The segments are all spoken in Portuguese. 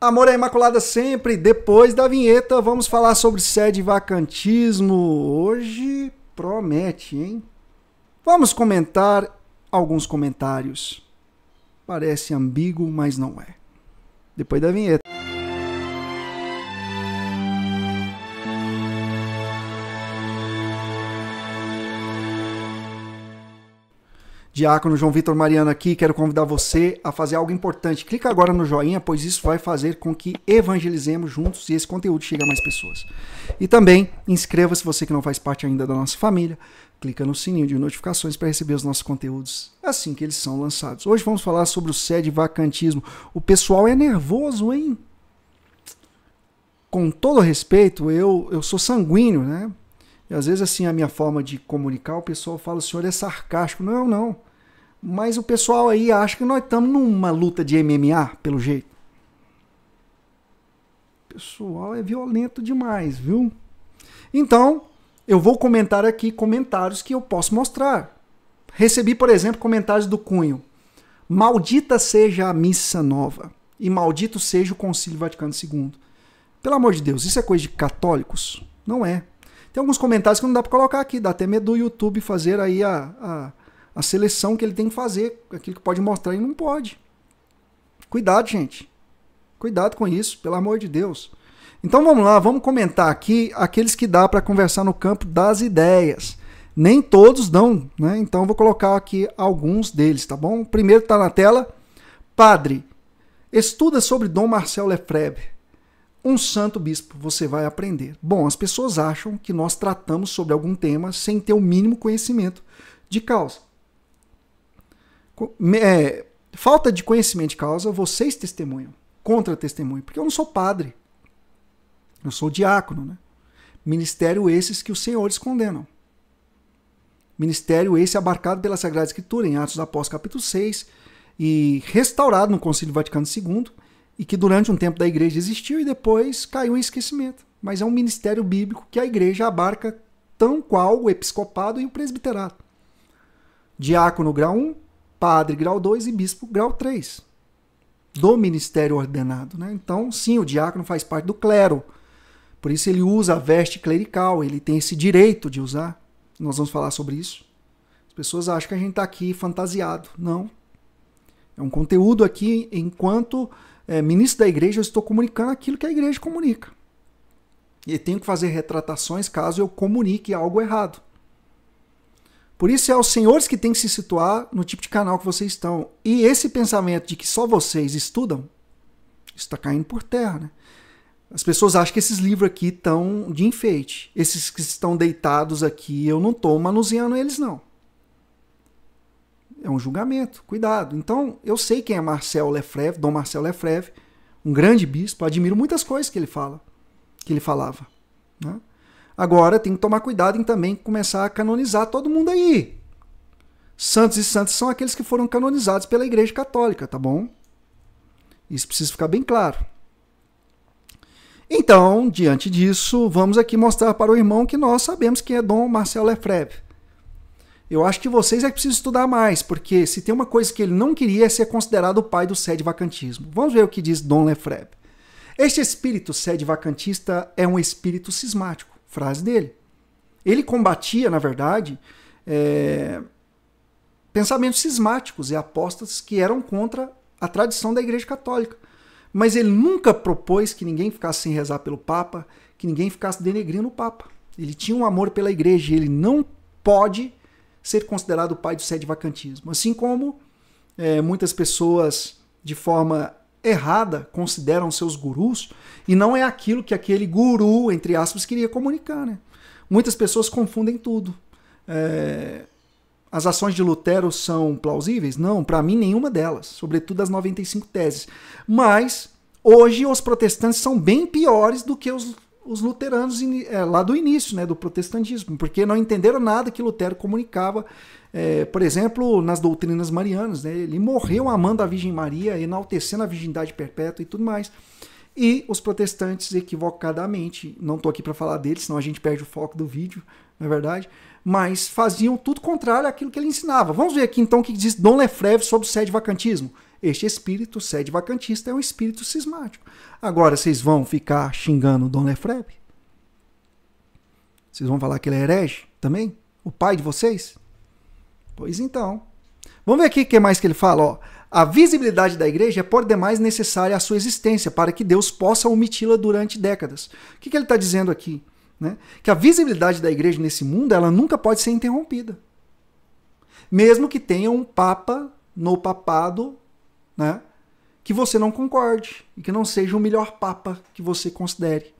Amor é Imaculada sempre. Depois da vinheta, vamos falar sobre sede vacantismo. Hoje promete, hein? Vamos comentar alguns comentários. Parece ambíguo, mas não é. Depois da vinheta. Diácono João Vitor Mariano aqui, quero convidar você a fazer algo importante. Clica agora no joinha, pois isso vai fazer com que evangelizemos juntos e esse conteúdo chegue a mais pessoas. E também inscreva-se você que não faz parte ainda da nossa família, clica no sininho de notificações para receber os nossos conteúdos assim que eles são lançados. Hoje vamos falar sobre o sede vacantismo. O pessoal é nervoso, hein? Com todo respeito, eu, eu sou sanguíneo, né? E às vezes, assim, a minha forma de comunicar, o pessoal fala, o senhor é sarcástico. Não, não. Mas o pessoal aí acha que nós estamos numa luta de MMA, pelo jeito. O pessoal é violento demais, viu? Então, eu vou comentar aqui comentários que eu posso mostrar. Recebi, por exemplo, comentários do Cunho. Maldita seja a missa nova e maldito seja o Concílio Vaticano II. Pelo amor de Deus, isso é coisa de católicos? Não é. Tem alguns comentários que não dá para colocar aqui, dá até medo do YouTube fazer aí a, a seleção que ele tem que fazer, aquilo que pode mostrar e não pode. Cuidado, gente. Cuidado com isso, pelo amor de Deus. Então vamos lá, vamos comentar aqui aqueles que dá para conversar no campo das ideias. Nem todos dão, né? Então vou colocar aqui alguns deles, tá bom? primeiro está na tela. Padre, estuda sobre Dom Marcel Lefebvre, um santo bispo, você vai aprender. Bom, as pessoas acham que nós tratamos sobre algum tema sem ter o mínimo conhecimento de causa é, falta de conhecimento de causa, vocês testemunham, contra testemunho, porque eu não sou padre. Eu sou diácono, né? Ministério esses que os senhores condenam. Ministério esse abarcado pela Sagrada Escritura em Atos Apóstolos, capítulo 6, e restaurado no Concílio Vaticano II, e que durante um tempo da igreja existiu e depois caiu em esquecimento. Mas é um ministério bíblico que a igreja abarca tão qual o episcopado e o presbiterato. Diácono grau 1, padre grau 2 e bispo grau 3 do ministério ordenado. Né? Então, sim, o diácono faz parte do clero. Por isso ele usa a veste clerical, ele tem esse direito de usar. Nós vamos falar sobre isso. As pessoas acham que a gente está aqui fantasiado. Não. É um conteúdo aqui, enquanto é, ministro da igreja, eu estou comunicando aquilo que a igreja comunica. E tenho que fazer retratações caso eu comunique algo errado. Por isso é os senhores que têm que se situar no tipo de canal que vocês estão. E esse pensamento de que só vocês estudam, está caindo por terra, né? As pessoas acham que esses livros aqui estão de enfeite. Esses que estão deitados aqui, eu não estou manuseando eles, não. É um julgamento, cuidado. Então, eu sei quem é Marcel Lefreve, Dom Marcel Lefreve, um grande bispo, admiro muitas coisas que ele fala, que ele falava. Né? Agora tem que tomar cuidado em também começar a canonizar todo mundo aí. Santos e santos são aqueles que foram canonizados pela Igreja Católica, tá bom? Isso precisa ficar bem claro. Então, diante disso, vamos aqui mostrar para o irmão que nós sabemos quem é Dom Marcelo Lefebvre. Eu acho que vocês é que precisam estudar mais, porque se tem uma coisa que ele não queria é ser considerado o pai do sede vacantismo. Vamos ver o que diz Dom Lefebvre. Este espírito sede vacantista é um espírito cismático Frase dele. Ele combatia, na verdade, é, pensamentos cismáticos e apostas que eram contra a tradição da Igreja Católica. Mas ele nunca propôs que ninguém ficasse sem rezar pelo Papa, que ninguém ficasse denegrindo o Papa. Ele tinha um amor pela Igreja, ele não pode ser considerado o pai do sede vacantismo. Assim como é, muitas pessoas, de forma errada consideram seus gurus e não é aquilo que aquele guru, entre aspas, queria comunicar. Né? Muitas pessoas confundem tudo. É... As ações de Lutero são plausíveis? Não, para mim, nenhuma delas, sobretudo as 95 teses. Mas hoje os protestantes são bem piores do que os, os luteranos é, lá do início né, do protestantismo, porque não entenderam nada que Lutero comunicava é, por exemplo, nas doutrinas marianas, né? ele morreu amando a Virgem Maria, enaltecendo a virgindade perpétua e tudo mais. E os protestantes, equivocadamente, não estou aqui para falar deles, senão a gente perde o foco do vídeo, na é verdade, mas faziam tudo contrário àquilo que ele ensinava. Vamos ver aqui então o que diz Dom Lefreve sobre o sede vacantismo. Este espírito sede vacantista é um espírito cismático. Agora vocês vão ficar xingando Dom Lefreve? Vocês vão falar que ele é herege também? O pai de vocês? Pois então. Vamos ver aqui o que mais que ele fala. Ó. A visibilidade da igreja é por demais necessária à sua existência, para que Deus possa omiti-la durante décadas. O que, que ele está dizendo aqui? Né? Que a visibilidade da igreja nesse mundo ela nunca pode ser interrompida. Mesmo que tenha um papa no papado né? que você não concorde e que não seja o melhor papa que você considere.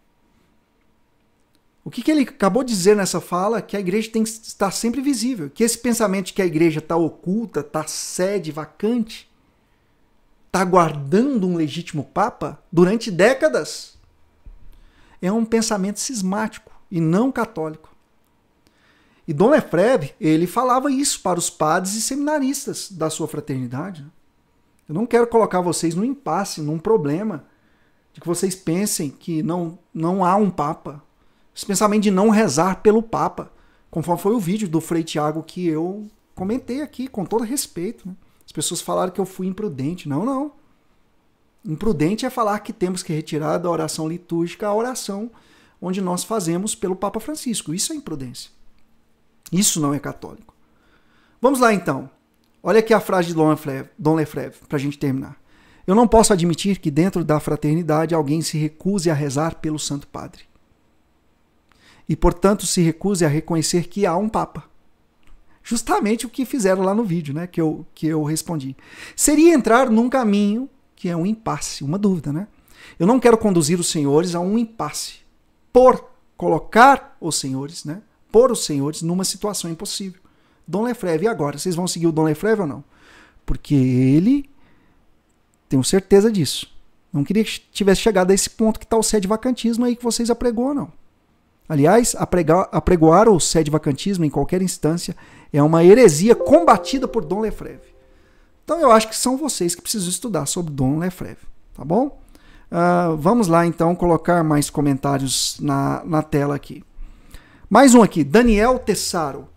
O que, que ele acabou de dizer nessa fala? Que a igreja tem que estar sempre visível. Que esse pensamento de que a igreja está oculta, está sede vacante, está guardando um legítimo papa durante décadas, é um pensamento cismático e não católico. E Dom Lefebvre, ele falava isso para os padres e seminaristas da sua fraternidade. Né? Eu não quero colocar vocês num impasse, num problema, de que vocês pensem que não, não há um papa, esse pensamento de não rezar pelo Papa, conforme foi o vídeo do Frei Tiago que eu comentei aqui, com todo respeito. Né? As pessoas falaram que eu fui imprudente. Não, não. Imprudente é falar que temos que retirar da oração litúrgica a oração onde nós fazemos pelo Papa Francisco. Isso é imprudência. Isso não é católico. Vamos lá então. Olha aqui a frase de Dom Lefebvre, para a gente terminar. Eu não posso admitir que dentro da fraternidade alguém se recuse a rezar pelo Santo Padre e, portanto, se recuse a reconhecer que há um Papa. Justamente o que fizeram lá no vídeo, né? Que eu, que eu respondi. Seria entrar num caminho que é um impasse, uma dúvida, né? Eu não quero conduzir os senhores a um impasse por colocar os senhores, né? Por os senhores numa situação impossível. Dom Lefreve, e agora? Vocês vão seguir o Dom Lefreve ou não? Porque ele, tenho certeza disso, não queria que tivesse chegado a esse ponto que está o sede vacantismo aí que vocês apregou, não. Aliás, apregar, apregoar o sede vacantismo em qualquer instância é uma heresia combatida por Dom Lefreve. Então eu acho que são vocês que precisam estudar sobre Dom Lefreve, tá bom? Uh, vamos lá então colocar mais comentários na, na tela aqui. Mais um aqui, Daniel Tessaro.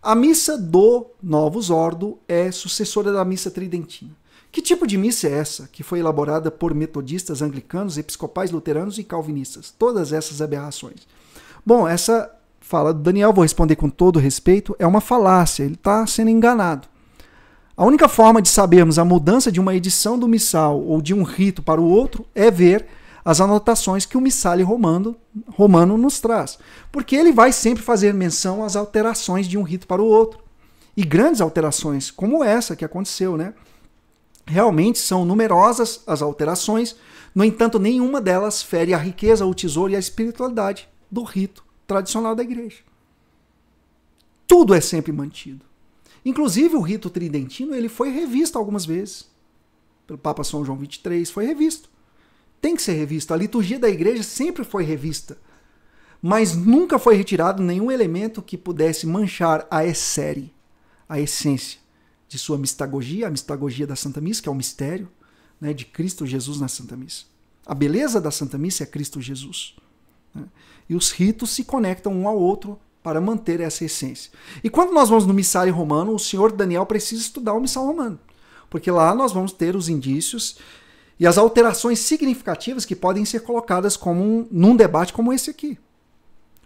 A missa do Novos Ordo é sucessora da missa tridentina. Que tipo de missa é essa, que foi elaborada por metodistas, anglicanos, episcopais, luteranos e calvinistas? Todas essas aberrações. Bom, essa fala do Daniel, vou responder com todo respeito, é uma falácia, ele está sendo enganado. A única forma de sabermos a mudança de uma edição do missal ou de um rito para o outro é ver as anotações que o missale romano, romano nos traz, porque ele vai sempre fazer menção às alterações de um rito para o outro. E grandes alterações, como essa que aconteceu, né? Realmente são numerosas as alterações, no entanto, nenhuma delas fere a riqueza, o tesouro e a espiritualidade do rito tradicional da igreja. Tudo é sempre mantido. Inclusive o rito tridentino ele foi revisto algumas vezes pelo Papa São João XXIII foi revisto. Tem que ser revisto. A liturgia da igreja sempre foi revista, mas nunca foi retirado nenhum elemento que pudesse manchar a essere, a essência de sua mistagogia, a mistagogia da Santa Missa, que é o mistério né, de Cristo Jesus na Santa Missa. A beleza da Santa Missa é Cristo Jesus. Né? E os ritos se conectam um ao outro para manter essa essência. E quando nós vamos no missário romano, o senhor Daniel precisa estudar o missal romano, porque lá nós vamos ter os indícios e as alterações significativas que podem ser colocadas como um, num debate como esse aqui.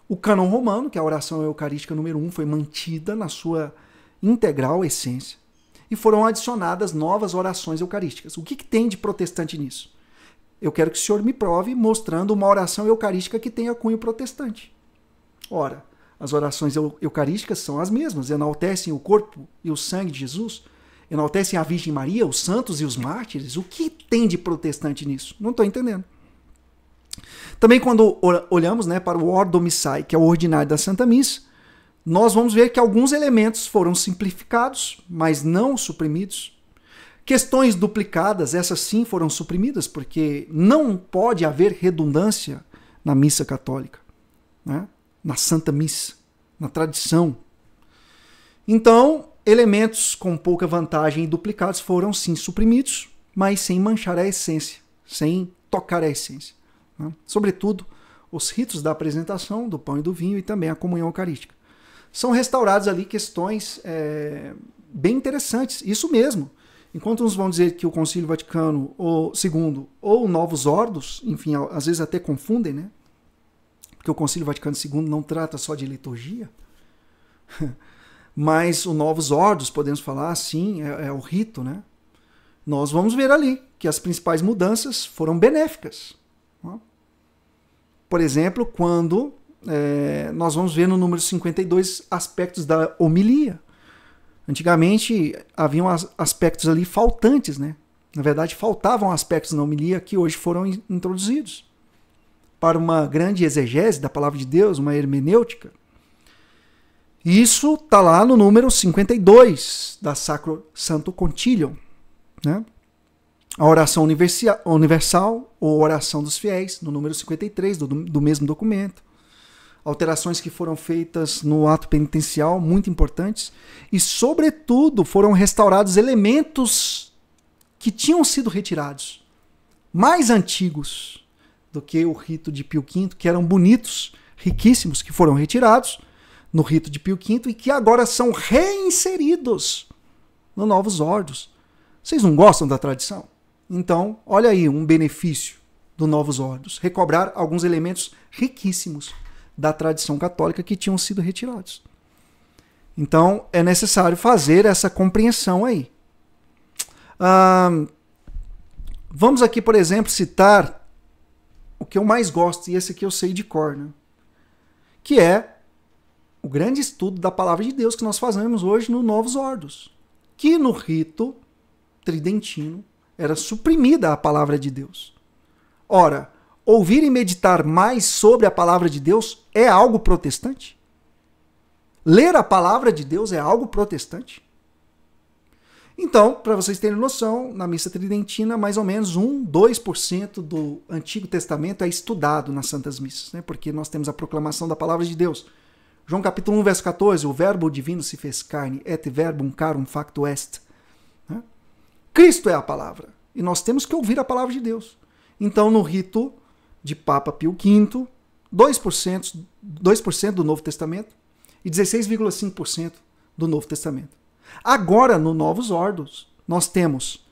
O cânon romano, que é a oração eucarística número 1, um, foi mantida na sua integral essência e foram adicionadas novas orações eucarísticas. O que, que tem de protestante nisso? Eu quero que o senhor me prove mostrando uma oração eucarística que tenha cunho protestante. Ora, as orações eucarísticas são as mesmas, enaltecem o corpo e o sangue de Jesus, enaltecem a Virgem Maria, os santos e os mártires. O que tem de protestante nisso? Não estou entendendo. Também quando olhamos né, para o Ordo Missai, que é o ordinário da Santa Missa, nós vamos ver que alguns elementos foram simplificados, mas não suprimidos. Questões duplicadas, essas sim foram suprimidas, porque não pode haver redundância na missa católica, né? na Santa Missa, na tradição. Então, elementos com pouca vantagem e duplicados foram sim suprimidos, mas sem manchar a essência, sem tocar a essência. Né? Sobretudo, os ritos da apresentação do pão e do vinho e também a comunhão eucarística. São restauradas ali questões é, bem interessantes, isso mesmo Enquanto uns vão dizer que o Concílio Vaticano ou, II ou novos ordos, enfim, às vezes até confundem, né? Porque o Concílio Vaticano II não trata só de liturgia, mas o novos ordos, podemos falar, sim, é, é o rito, né? Nós vamos ver ali que as principais mudanças foram benéficas. Por exemplo, quando é, nós vamos ver no número 52 aspectos da homilia Antigamente haviam aspectos ali faltantes, né? Na verdade, faltavam aspectos na homilia que hoje foram introduzidos. Para uma grande exegese da palavra de Deus, uma hermenêutica. Isso está lá no número 52 da Sacro Santo Contílion, né? A oração universal, universal ou oração dos fiéis, no número 53 do, do mesmo documento alterações que foram feitas no ato penitencial, muito importantes, e, sobretudo, foram restaurados elementos que tinham sido retirados, mais antigos do que o rito de Pio V, que eram bonitos, riquíssimos, que foram retirados no rito de Pio V e que agora são reinseridos no Novos Ordos. Vocês não gostam da tradição? Então, olha aí um benefício do Novos Ordos: recobrar alguns elementos riquíssimos da tradição católica que tinham sido retirados. Então é necessário fazer essa compreensão aí. vamos aqui, por exemplo, citar o que eu mais gosto, e esse aqui eu sei de cor, né? que é o grande estudo da palavra de Deus que nós fazemos hoje no Novos Ordos, que no rito tridentino era suprimida a palavra de Deus. Ora, ouvir e meditar mais sobre a palavra de Deus é algo protestante? Ler a palavra de Deus é algo protestante? Então, para vocês terem noção, na missa tridentina, mais ou menos 1, 2% do Antigo Testamento é estudado nas Santas Missas, né? porque nós temos a proclamação da palavra de Deus. João capítulo 1, verso 14, o verbo divino se fez carne, et verbum carum facto est. Né? Cristo é a palavra, e nós temos que ouvir a palavra de Deus. Então, no rito de Papa Pio V, 2%, 2 do Novo Testamento e 16,5% do Novo Testamento. Agora, no Novos Ordos, nós temos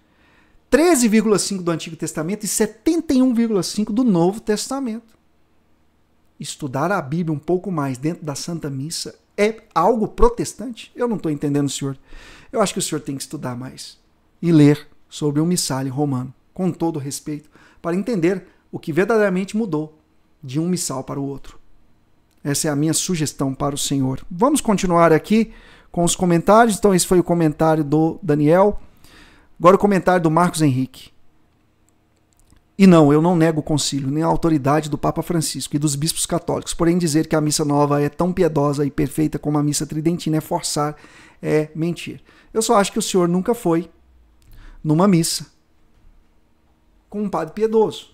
13,5% do Antigo Testamento e 71,5% do Novo Testamento. Estudar a Bíblia um pouco mais dentro da Santa Missa é algo protestante? Eu não estou entendendo, senhor. Eu acho que o senhor tem que estudar mais e ler sobre o um romano, com todo respeito, para entender o que verdadeiramente mudou de um missal para o outro. Essa é a minha sugestão para o Senhor. Vamos continuar aqui com os comentários. Então, esse foi o comentário do Daniel. Agora, o comentário do Marcos Henrique. E não, eu não nego o concílio, nem a autoridade do Papa Francisco e dos bispos católicos. Porém, dizer que a missa nova é tão piedosa e perfeita como a missa tridentina é forçar, é mentir. Eu só acho que o senhor nunca foi numa missa com um padre piedoso.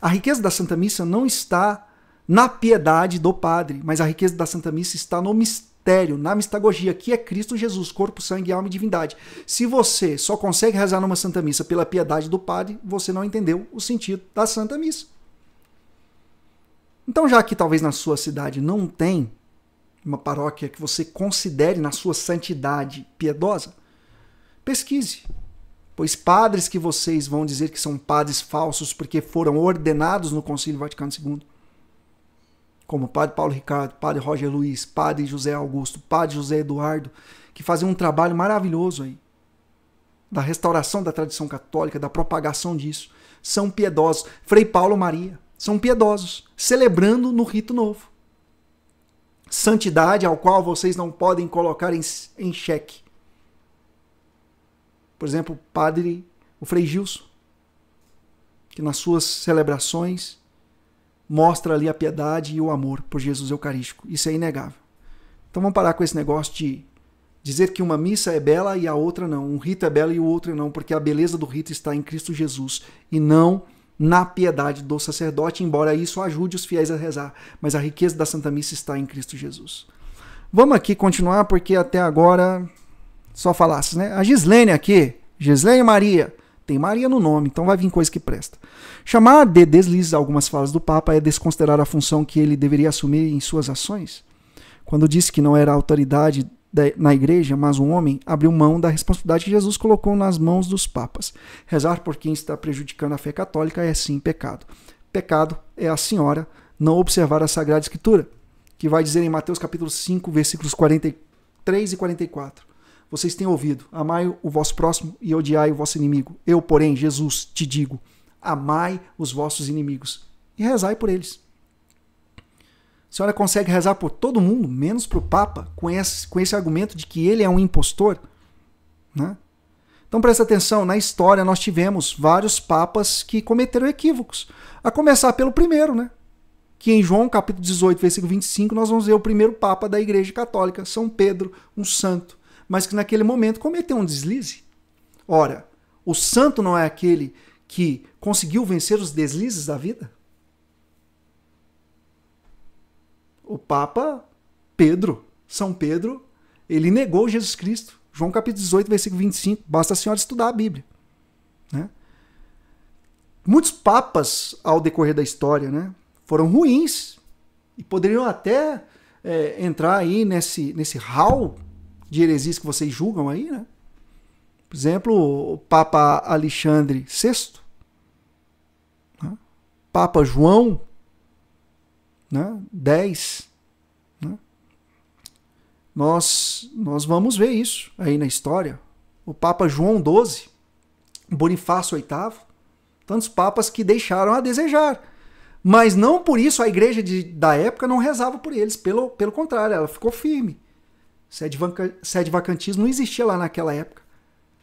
A riqueza da Santa Missa não está na piedade do Padre, mas a riqueza da Santa Missa está no mistério, na mistagogia, que é Cristo Jesus, corpo, sangue, alma e divindade. Se você só consegue rezar numa Santa Missa pela piedade do Padre, você não entendeu o sentido da Santa Missa. Então, já que talvez na sua cidade não tem uma paróquia que você considere na sua santidade piedosa, pesquise pois padres que vocês vão dizer que são padres falsos porque foram ordenados no Concílio Vaticano II, como padre Paulo Ricardo, padre Roger Luiz, padre José Augusto, padre José Eduardo, que fazem um trabalho maravilhoso aí da restauração da tradição católica, da propagação disso, são piedosos. Frei Paulo Maria, são piedosos, celebrando no rito novo. Santidade ao qual vocês não podem colocar em, em xeque por exemplo, o padre, o Frei Gilson, que nas suas celebrações mostra ali a piedade e o amor por Jesus Eucarístico. Isso é inegável. Então vamos parar com esse negócio de dizer que uma missa é bela e a outra não, um rito é belo e o outro não, porque a beleza do rito está em Cristo Jesus e não na piedade do sacerdote, embora isso ajude os fiéis a rezar, mas a riqueza da Santa Missa está em Cristo Jesus. Vamos aqui continuar porque até agora só falasses, né? A Gislene aqui, Gislene Maria, tem Maria no nome, então vai vir coisa que presta. Chamar de deslize algumas falas do Papa é desconsiderar a função que ele deveria assumir em suas ações? Quando disse que não era autoridade na igreja, mas um homem, abriu mão da responsabilidade que Jesus colocou nas mãos dos papas. Rezar por quem está prejudicando a fé católica é sim pecado. Pecado é a senhora não observar a Sagrada Escritura, que vai dizer em Mateus capítulo 5, versículos 43 e 44 vocês têm ouvido: amai o vosso próximo e odiai o vosso inimigo. Eu, porém, Jesus, te digo: amai os vossos inimigos e rezai por eles. A senhora consegue rezar por todo mundo, menos para o Papa, com esse, com esse argumento de que ele é um impostor? Né? Então presta atenção, na história nós tivemos vários papas que cometeram equívocos. A começar pelo primeiro, né? Que em João capítulo 18, versículo 25, nós vamos ver o primeiro papa da Igreja Católica, São Pedro, um santo mas que naquele momento cometeu um deslize. Ora, o santo não é aquele que conseguiu vencer os deslizes da vida? O Papa Pedro, São Pedro, ele negou Jesus Cristo. João capítulo 18, versículo 25. Basta a senhora estudar a Bíblia. Né? Muitos papas, ao decorrer da história, né, foram ruins e poderiam até é, entrar aí nesse, nesse hall de heresias que vocês julgam aí, né? Por exemplo, o Papa Alexandre VI, né? Papa João né? 10. Né? Nós, nós vamos ver isso aí na história. O Papa João XII, Bonifácio VIII, tantos papas que deixaram a desejar. Mas não por isso a igreja de, da época não rezava por eles, pelo, pelo contrário, ela ficou firme. Sede, vanca, sede vacantismo não existia lá naquela época.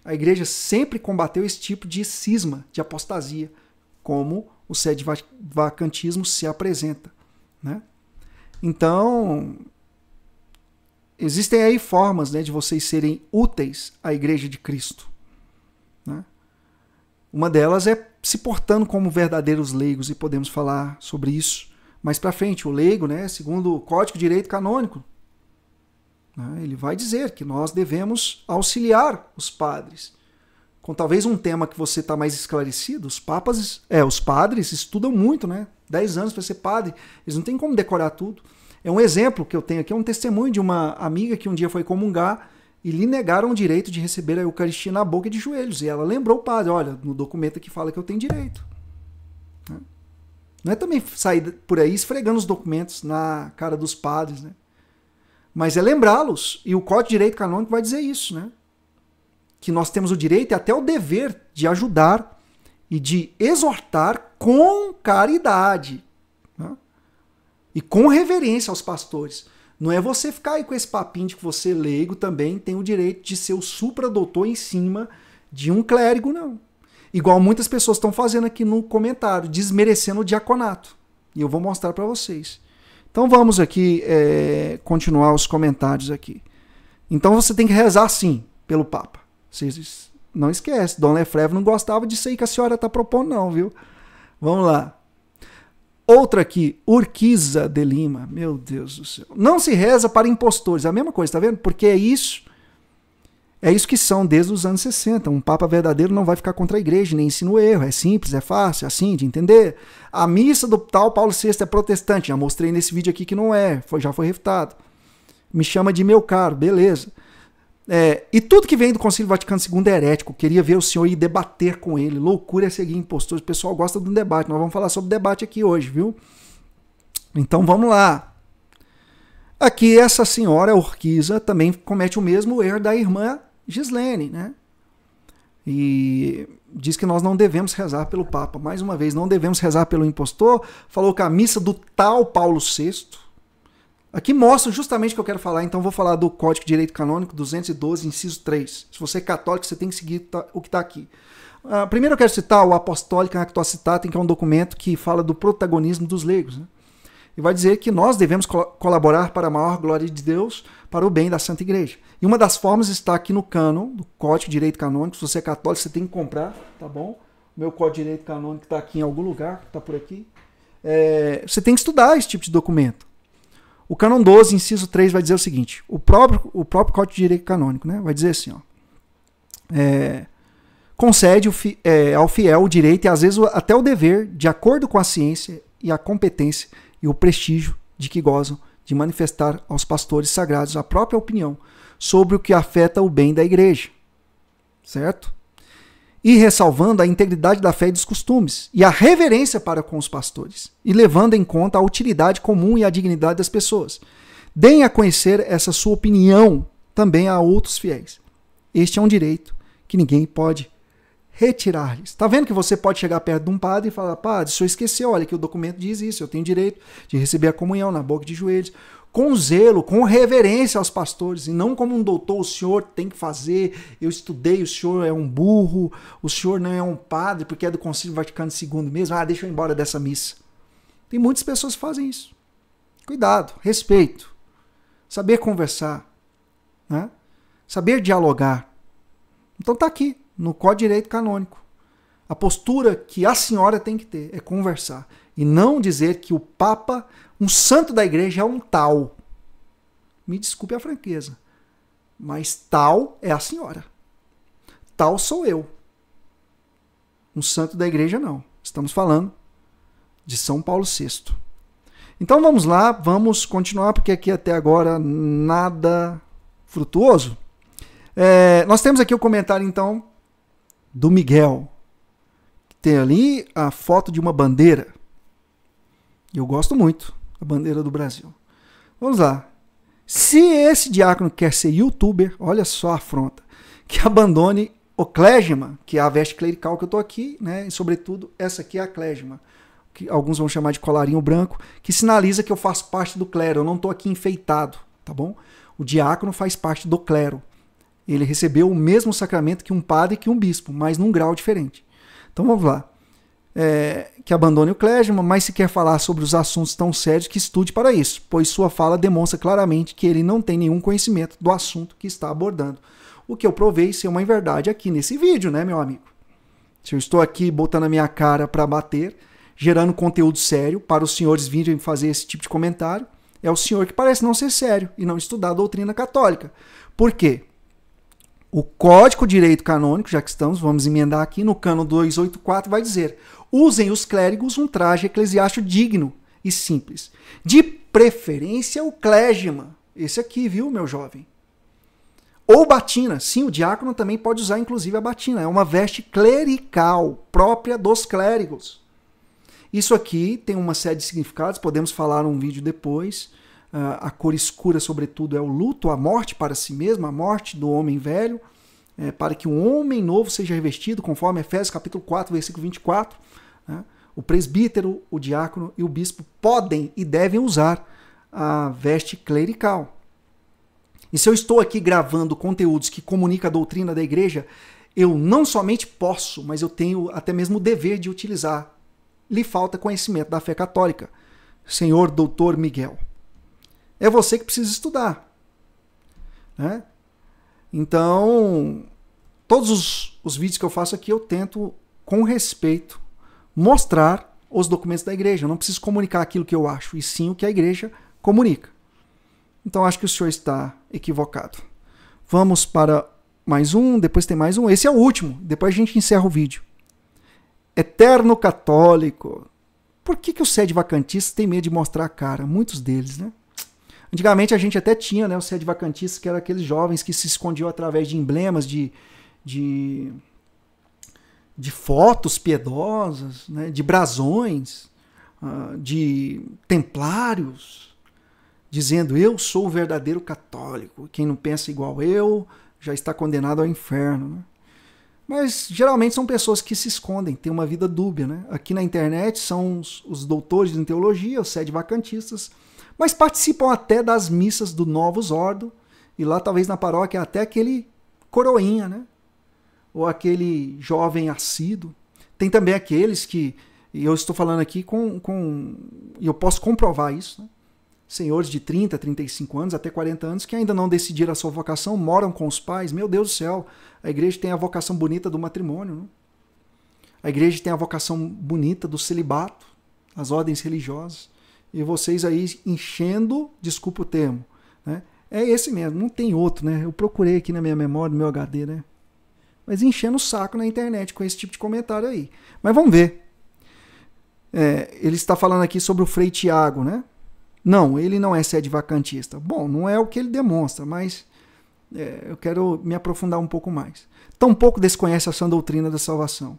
A igreja sempre combateu esse tipo de cisma, de apostasia, como o sede vacantismo se apresenta. Né? Então, existem aí formas né, de vocês serem úteis à igreja de Cristo. Né? Uma delas é se portando como verdadeiros leigos, e podemos falar sobre isso mais para frente. O leigo, né, segundo o Código de Direito Canônico, né? Ele vai dizer que nós devemos auxiliar os padres. Com talvez um tema que você está mais esclarecido, os papas, é, os padres estudam muito, né? Dez anos para ser padre, eles não têm como decorar tudo. É um exemplo que eu tenho aqui, é um testemunho de uma amiga que um dia foi comungar e lhe negaram o direito de receber a Eucaristia na boca e de joelhos. E ela lembrou o padre: olha, no documento que fala que eu tenho direito. Né? Não é também sair por aí esfregando os documentos na cara dos padres, né? Mas é lembrá-los, e o Código de Direito Canônico vai dizer isso, né? Que nós temos o direito e até o dever de ajudar e de exortar com caridade né? e com reverência aos pastores. Não é você ficar aí com esse papinho de que você leigo também tem o direito de ser o supra-doutor em cima de um clérigo, não. Igual muitas pessoas estão fazendo aqui no comentário, desmerecendo o diaconato. E eu vou mostrar para vocês. Então vamos aqui é, continuar os comentários aqui. Então você tem que rezar sim pelo Papa. Vocês não esquece, Dom Lefebvre não gostava disso aí que a senhora está propondo não, viu? Vamos lá. Outra aqui, Urquiza de Lima. Meu Deus do céu. Não se reza para impostores. É a mesma coisa, tá vendo? Porque é isso é isso que são desde os anos 60. Um Papa verdadeiro não vai ficar contra a igreja, nem ensina o erro. É simples, é fácil, é assim de entender. A missa do tal Paulo VI é protestante. Já mostrei nesse vídeo aqui que não é, foi, já foi refutado. Me chama de meu caro, beleza. É, e tudo que vem do Concílio Vaticano II é herético. Queria ver o senhor ir debater com ele. Loucura é seguir impostores. O pessoal gosta de um debate. Nós vamos falar sobre debate aqui hoje, viu? Então vamos lá. Aqui essa senhora, Orquiza, também comete o mesmo erro da irmã Gislene, né? E diz que nós não devemos rezar pelo Papa. Mais uma vez, não devemos rezar pelo impostor. Falou que a missa do tal Paulo VI. Aqui mostra justamente o que eu quero falar, então vou falar do Código de Direito Canônico 212, inciso 3. Se você é católico, você tem que seguir o que está aqui. Uh, primeiro eu quero citar o Apostólica Actuacitatem, que é um documento que fala do protagonismo dos leigos. Né? E vai dizer que nós devemos col colaborar para a maior glória de Deus, para o bem da Santa Igreja. E uma das formas está aqui no cânon, do Código de Direito Canônico. Se você é católico, você tem que comprar, tá bom? meu Código de Direito Canônico está aqui em algum lugar, está por aqui. É, você tem que estudar esse tipo de documento. O cânon 12, inciso 3, vai dizer o seguinte: o próprio, o próprio Código de Direito Canônico né, vai dizer assim, ó. É, concede fi, é, ao fiel o direito e às vezes até o dever, de acordo com a ciência e a competência e o prestígio de que gozam, de manifestar aos pastores sagrados a própria opinião sobre o que afeta o bem da igreja. Certo? E ressalvando a integridade da fé e dos costumes, e a reverência para com os pastores, e levando em conta a utilidade comum e a dignidade das pessoas. Deem a conhecer essa sua opinião também a outros fiéis. Este é um direito que ninguém pode retirar-lhes. Está vendo que você pode chegar perto de um padre e falar: Padre, o senhor esqueceu, olha que o documento diz isso, eu tenho direito de receber a comunhão na boca de joelhos com zelo, com reverência aos pastores, e não como um doutor, o senhor tem que fazer, eu estudei, o senhor é um burro, o senhor não é um padre, porque é do Concílio Vaticano II mesmo, ah, deixa eu ir embora dessa missa. Tem muitas pessoas que fazem isso. Cuidado, respeito, saber conversar, né? saber dialogar. Então tá aqui, no Código Direito Canônico. A postura que a senhora tem que ter é conversar e não dizer que o Papa um santo da igreja é um tal. Me desculpe a franqueza, mas tal é a senhora. Tal sou eu. Um santo da igreja não. Estamos falando de São Paulo VI. Então vamos lá, vamos continuar, porque aqui até agora nada frutuoso. É, nós temos aqui o comentário, então, do Miguel. Tem ali a foto de uma bandeira. Eu gosto muito a bandeira do Brasil. Vamos lá. Se esse diácono quer ser youtuber, olha só a afronta, que abandone o clésima, que é a veste clerical que eu estou aqui, né? e sobretudo essa aqui é a clésima, que alguns vão chamar de colarinho branco, que sinaliza que eu faço parte do clero, eu não estou aqui enfeitado, tá bom? O diácono faz parte do clero. Ele recebeu o mesmo sacramento que um padre e que um bispo, mas num grau diferente. Então vamos lá é, que abandone o clésimo, mas se quer falar sobre os assuntos tão sérios que estude para isso, pois sua fala demonstra claramente que ele não tem nenhum conhecimento do assunto que está abordando. O que eu provei ser uma verdade aqui nesse vídeo, né, meu amigo? Se eu estou aqui botando a minha cara para bater, gerando conteúdo sério para os senhores virem fazer esse tipo de comentário, é o senhor que parece não ser sério e não estudar a doutrina católica. Por quê? O Código Direito Canônico, já que estamos, vamos emendar aqui no cano 284, vai dizer: usem os clérigos um traje eclesiástico digno e simples. De preferência, o clégima. Esse aqui, viu, meu jovem? Ou batina. Sim, o diácono também pode usar, inclusive, a batina. É uma veste clerical, própria dos clérigos. Isso aqui tem uma série de significados, podemos falar num vídeo depois. Uh, a cor escura, sobretudo, é o luto, a morte para si mesmo, a morte do homem velho é, para que um homem novo seja revestido, conforme Efésios capítulo 4, versículo 24. Né? O presbítero, o diácono e o bispo podem e devem usar a veste clerical. E se eu estou aqui gravando conteúdos que comunicam a doutrina da igreja, eu não somente posso, mas eu tenho até mesmo o dever de utilizar. Lhe falta conhecimento da fé católica. Senhor doutor Miguel. É você que precisa estudar. Né? Então, todos os, os vídeos que eu faço aqui eu tento, com respeito, mostrar os documentos da igreja. Eu não preciso comunicar aquilo que eu acho, e sim o que a igreja comunica. Então acho que o senhor está equivocado. Vamos para mais um, depois tem mais um. Esse é o último, depois a gente encerra o vídeo. Eterno católico. Por que, que os sede vacantista tem medo de mostrar a cara? Muitos deles, né? Antigamente a gente até tinha né, o sede vacantistas, que eram aqueles jovens que se escondiam através de emblemas, de, de, de fotos piedosas, né, de brasões, ah, de templários, dizendo: Eu sou o verdadeiro católico, quem não pensa igual eu já está condenado ao inferno. Né? Mas geralmente são pessoas que se escondem, têm uma vida dúbia. Né? Aqui na internet são os, os doutores em teologia, os sede vacantistas mas participam até das missas do Novos Ordo, e lá talvez na paróquia até aquele coroinha, né? Ou aquele jovem assíduo. Tem também aqueles que, e eu estou falando aqui com, com e eu posso comprovar isso, né? senhores de 30, 35 anos, até 40 anos, que ainda não decidiram a sua vocação, moram com os pais. Meu Deus do céu, a igreja tem a vocação bonita do matrimônio. Né? A igreja tem a vocação bonita do celibato, as ordens religiosas e vocês aí enchendo, desculpa o termo, né? É esse mesmo, não tem outro, né? Eu procurei aqui na minha memória, no meu HD, né? Mas enchendo o saco na internet com esse tipo de comentário aí. Mas vamos ver. É, ele está falando aqui sobre o Frei Tiago, né? Não, ele não é sede vacantista. Bom, não é o que ele demonstra, mas é, eu quero me aprofundar um pouco mais. Tampouco desconhece a sã doutrina da salvação.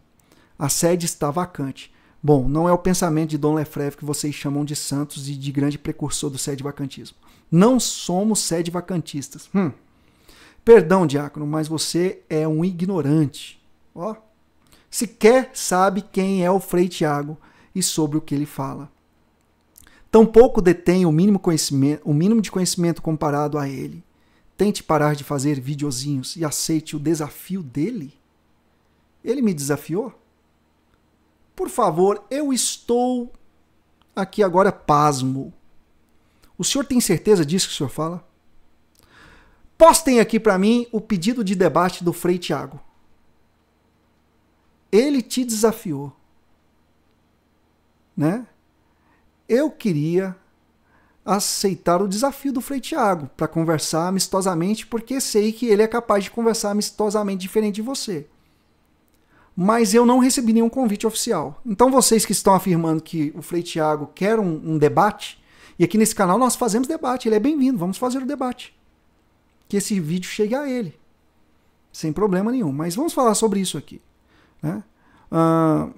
A sede está vacante. Bom, não é o pensamento de Dom Lefebvre que vocês chamam de santos e de grande precursor do sede vacantismo. Não somos sede vacantistas. Hum. Perdão, diácono, mas você é um ignorante. Ó. Sequer sabe quem é o Frei Tiago e sobre o que ele fala. Tampouco detém o mínimo, conhecimento, o mínimo de conhecimento comparado a ele. Tente parar de fazer videozinhos e aceite o desafio dele. Ele me desafiou? Por favor, eu estou aqui agora pasmo. O senhor tem certeza disso que o senhor fala? Postem aqui para mim o pedido de debate do Frei Tiago. Ele te desafiou. Né? Eu queria aceitar o desafio do Frei Tiago para conversar amistosamente, porque sei que ele é capaz de conversar amistosamente diferente de você mas eu não recebi nenhum convite oficial. Então vocês que estão afirmando que o Frei Tiago quer um, um debate, e aqui nesse canal nós fazemos debate, ele é bem-vindo, vamos fazer o debate. Que esse vídeo chegue a ele, sem problema nenhum. Mas vamos falar sobre isso aqui. Né? Uh,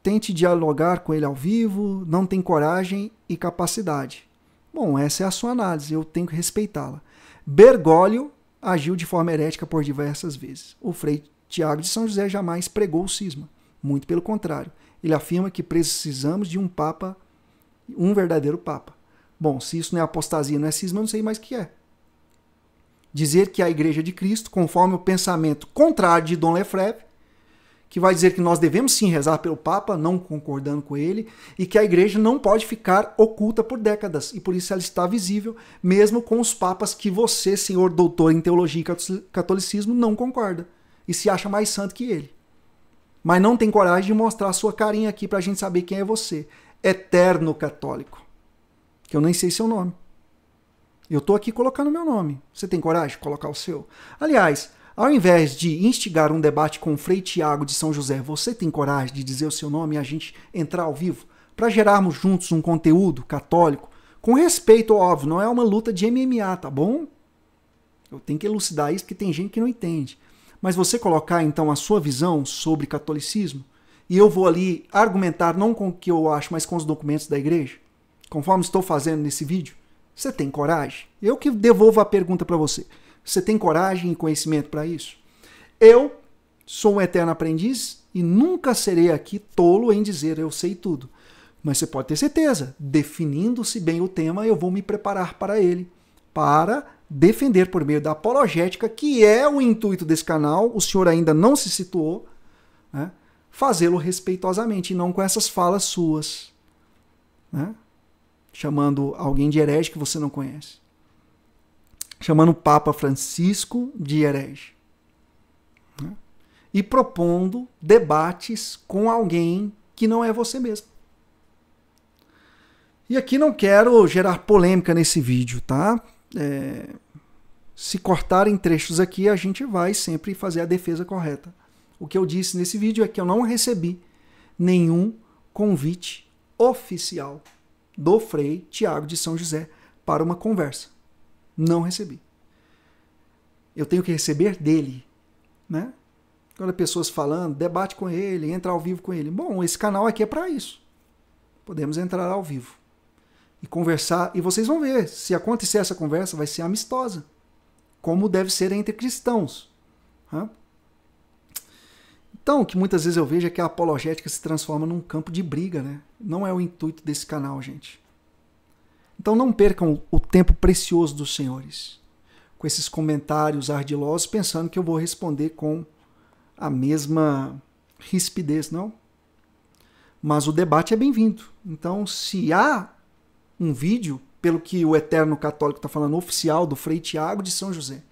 tente dialogar com ele ao vivo, não tem coragem e capacidade. Bom, essa é a sua análise, eu tenho que respeitá-la. Bergoglio agiu de forma herética por diversas vezes. O Frei Tiago de São José jamais pregou o cisma. Muito pelo contrário, ele afirma que precisamos de um Papa, um verdadeiro Papa. Bom, se isso não é apostasia, não é cisma, eu não sei mais o que é. Dizer que a Igreja de Cristo, conforme o pensamento contrário de Dom Lefebvre, que vai dizer que nós devemos sim rezar pelo Papa, não concordando com ele, e que a igreja não pode ficar oculta por décadas, e por isso ela está visível, mesmo com os papas que você, senhor doutor em teologia e catolicismo, não concorda e se acha mais santo que ele. Mas não tem coragem de mostrar sua carinha aqui para a gente saber quem é você. Eterno católico. Que eu nem sei seu nome. Eu estou aqui colocando meu nome. Você tem coragem de colocar o seu? Aliás, ao invés de instigar um debate com o Frei Tiago de São José, você tem coragem de dizer o seu nome e a gente entrar ao vivo para gerarmos juntos um conteúdo católico com respeito, óbvio, não é uma luta de MMA, tá bom? Eu tenho que elucidar isso porque tem gente que não entende mas você colocar então a sua visão sobre catolicismo e eu vou ali argumentar não com o que eu acho, mas com os documentos da igreja, conforme estou fazendo nesse vídeo, você tem coragem? Eu que devolvo a pergunta para você. Você tem coragem e conhecimento para isso? Eu sou um eterno aprendiz e nunca serei aqui tolo em dizer eu sei tudo. Mas você pode ter certeza, definindo-se bem o tema, eu vou me preparar para ele, para defender por meio da apologética, que é o intuito desse canal, o senhor ainda não se situou, né? fazê-lo respeitosamente e não com essas falas suas, né? chamando alguém de herege que você não conhece, chamando o Papa Francisco de herege né? e propondo debates com alguém que não é você mesmo. E aqui não quero gerar polêmica nesse vídeo, tá? é, se cortarem trechos aqui, a gente vai sempre fazer a defesa correta. O que eu disse nesse vídeo é que eu não recebi nenhum convite oficial do Frei Tiago de São José para uma conversa. Não recebi. Eu tenho que receber dele, né? Quando pessoas falando, debate com ele, entra ao vivo com ele. Bom, esse canal aqui é para isso. Podemos entrar ao vivo e conversar. E vocês vão ver, se acontecer essa conversa, vai ser amistosa, como deve ser entre cristãos. Então, o que muitas vezes eu vejo é que a apologética se transforma num campo de briga, né? Não é o intuito desse canal, gente. Então, não percam o tempo precioso dos senhores com esses comentários ardilosos, pensando que eu vou responder com a mesma rispidez, não? Mas o debate é bem-vindo. Então, se há um vídeo, pelo que o eterno católico está falando, oficial do Frei Tiago de São José,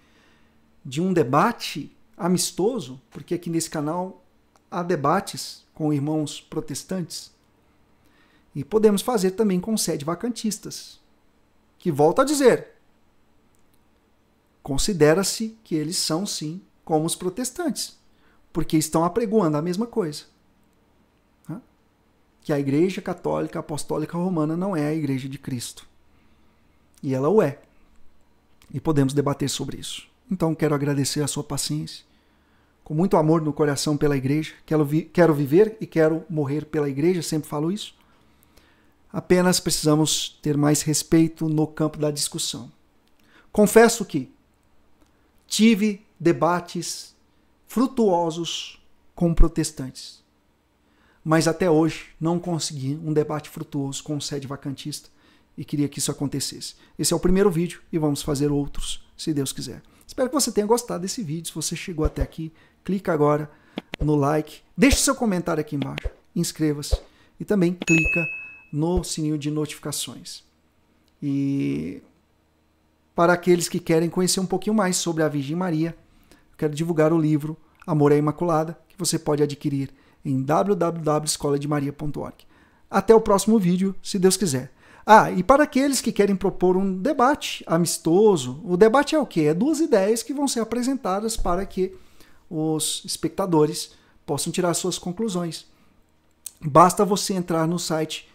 de um debate amistoso, porque aqui nesse canal há debates com irmãos protestantes. E podemos fazer também com sede vacantistas. Que volta a dizer, considera-se que eles são sim como os protestantes, porque estão apregoando a mesma coisa que a Igreja Católica Apostólica Romana não é a Igreja de Cristo. E ela o é. E podemos debater sobre isso. Então quero agradecer a sua paciência, com muito amor no coração pela Igreja. Quero, vi quero viver e quero morrer pela Igreja, sempre falo isso. Apenas precisamos ter mais respeito no campo da discussão. Confesso que tive debates frutuosos com protestantes mas até hoje não consegui um debate frutuoso com sede vacantista e queria que isso acontecesse. Esse é o primeiro vídeo e vamos fazer outros, se Deus quiser. Espero que você tenha gostado desse vídeo. Se você chegou até aqui, clica agora no like, deixe seu comentário aqui embaixo, inscreva-se e também clica no sininho de notificações. E para aqueles que querem conhecer um pouquinho mais sobre a Virgem Maria, quero divulgar o livro Amor é Imaculada, que você pode adquirir em www.escolademaria.org. Até o próximo vídeo, se Deus quiser. Ah, e para aqueles que querem propor um debate amistoso, o debate é o quê? É duas ideias que vão ser apresentadas para que os espectadores possam tirar suas conclusões. Basta você entrar no site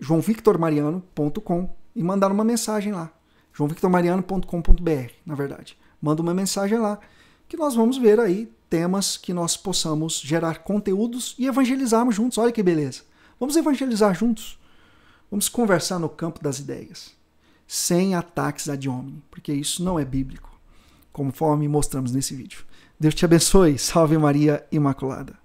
joãovictormariano.com e mandar uma mensagem lá. joãovictormariano.com.br, na verdade. Manda uma mensagem lá que nós vamos ver aí temas que nós possamos gerar conteúdos e evangelizarmos juntos. Olha que beleza. Vamos evangelizar juntos. Vamos conversar no campo das ideias, sem ataques ad hominem, porque isso não é bíblico, conforme mostramos nesse vídeo. Deus te abençoe. Salve Maria Imaculada.